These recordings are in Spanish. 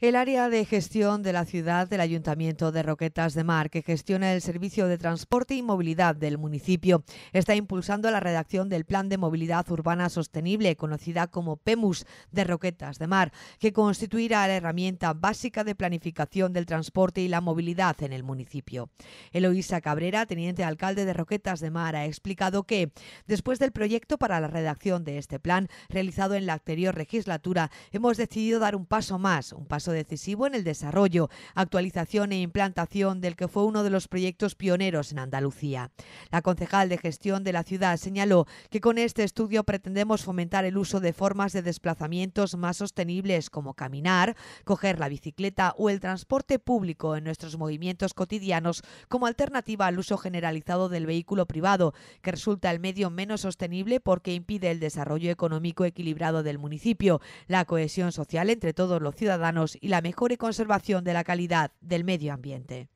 El área de gestión de la ciudad del Ayuntamiento de Roquetas de Mar, que gestiona el servicio de transporte y movilidad del municipio, está impulsando la redacción del Plan de Movilidad Urbana Sostenible, conocida como PEMUS de Roquetas de Mar, que constituirá la herramienta básica de planificación del transporte y la movilidad en el municipio. Eloísa Cabrera, teniente alcalde de Roquetas de Mar, ha explicado que, después del proyecto para la redacción de este plan, realizado en la anterior legislatura, hemos decidido dar un paso más, un paso decisivo en el desarrollo, actualización e implantación del que fue uno de los proyectos pioneros en Andalucía. La concejal de gestión de la ciudad señaló que con este estudio pretendemos fomentar el uso de formas de desplazamientos más sostenibles como caminar, coger la bicicleta o el transporte público en nuestros movimientos cotidianos como alternativa al uso generalizado del vehículo privado, que resulta el medio menos sostenible porque impide el desarrollo económico equilibrado del municipio, la cohesión social entre todos los ciudadanos y la mejor conservación de la calidad del medio ambiente.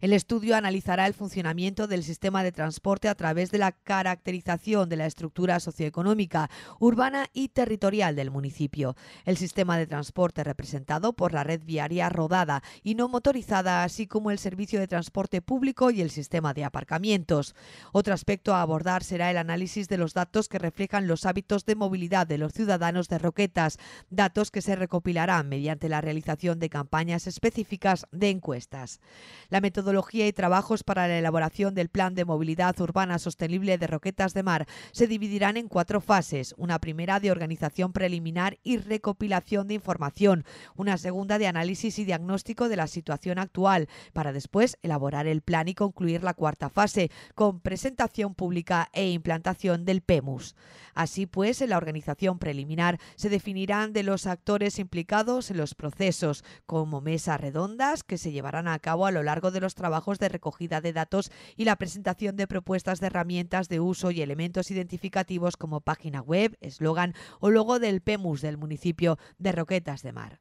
El estudio analizará el funcionamiento del sistema de transporte a través de la caracterización de la estructura socioeconómica, urbana y territorial del municipio. El sistema de transporte representado por la red viaria rodada y no motorizada, así como el servicio de transporte público y el sistema de aparcamientos. Otro aspecto a abordar será el análisis de los datos que reflejan los hábitos de movilidad de los ciudadanos de Roquetas, datos que se recopilarán mediante la realización de campañas específicas de encuestas. La metodología y trabajos para la elaboración del Plan de Movilidad Urbana Sostenible de Roquetas de Mar se dividirán en cuatro fases. Una primera de organización preliminar y recopilación de información. Una segunda de análisis y diagnóstico de la situación actual, para después elaborar el plan y concluir la cuarta fase, con presentación pública e implantación del PEMUS. Así pues, en la organización preliminar se definirán de los actores implicados en los procesos, como mesas redondas que se llevarán a cabo a lo largo de los trabajos de recogida de datos y la presentación de propuestas de herramientas de uso y elementos identificativos como página web, eslogan o logo del PEMUS del municipio de Roquetas de Mar.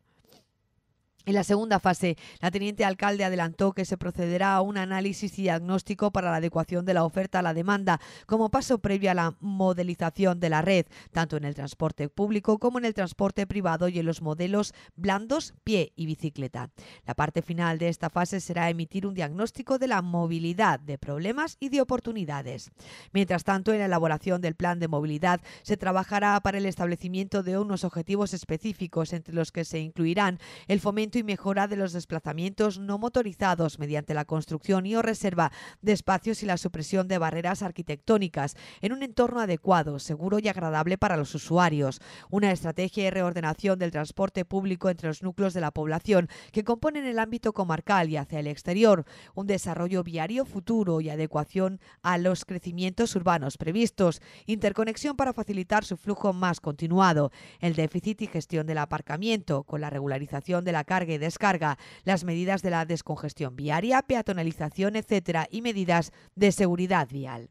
En la segunda fase, la teniente alcalde adelantó que se procederá a un análisis y diagnóstico para la adecuación de la oferta a la demanda, como paso previo a la modelización de la red, tanto en el transporte público como en el transporte privado y en los modelos blandos, pie y bicicleta. La parte final de esta fase será emitir un diagnóstico de la movilidad, de problemas y de oportunidades. Mientras tanto, en la elaboración del plan de movilidad se trabajará para el establecimiento de unos objetivos específicos, entre los que se incluirán el fomento y mejora de los desplazamientos no motorizados mediante la construcción y o reserva de espacios y la supresión de barreras arquitectónicas en un entorno adecuado, seguro y agradable para los usuarios. Una estrategia de reordenación del transporte público entre los núcleos de la población que componen el ámbito comarcal y hacia el exterior. Un desarrollo viario futuro y adecuación a los crecimientos urbanos previstos. Interconexión para facilitar su flujo más continuado. El déficit y gestión del aparcamiento con la regularización de la carga y descarga, las medidas de la descongestión viaria, peatonalización, etcétera, y medidas de seguridad vial.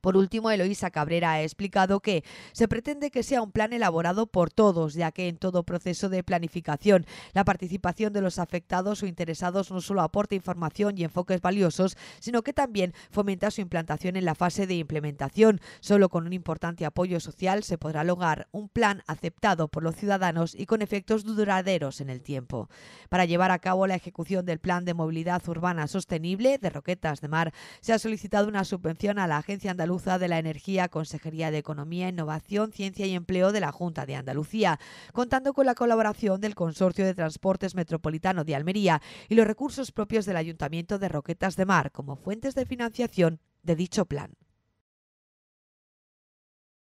Por último, Eloísa Cabrera ha explicado que se pretende que sea un plan elaborado por todos, ya que en todo proceso de planificación la participación de los afectados o interesados no solo aporta información y enfoques valiosos, sino que también fomenta su implantación en la fase de implementación. Solo con un importante apoyo social se podrá lograr un plan aceptado por los ciudadanos y con efectos duraderos en el tiempo. Para llevar a cabo la ejecución del Plan de Movilidad Urbana Sostenible de Roquetas de Mar, se ha solicitado una subvención a la Agencia Andalucía Luza de la Energía, Consejería de Economía, Innovación, Ciencia y Empleo de la Junta de Andalucía, contando con la colaboración del Consorcio de Transportes Metropolitano de Almería y los recursos propios del Ayuntamiento de Roquetas de Mar como fuentes de financiación de dicho plan.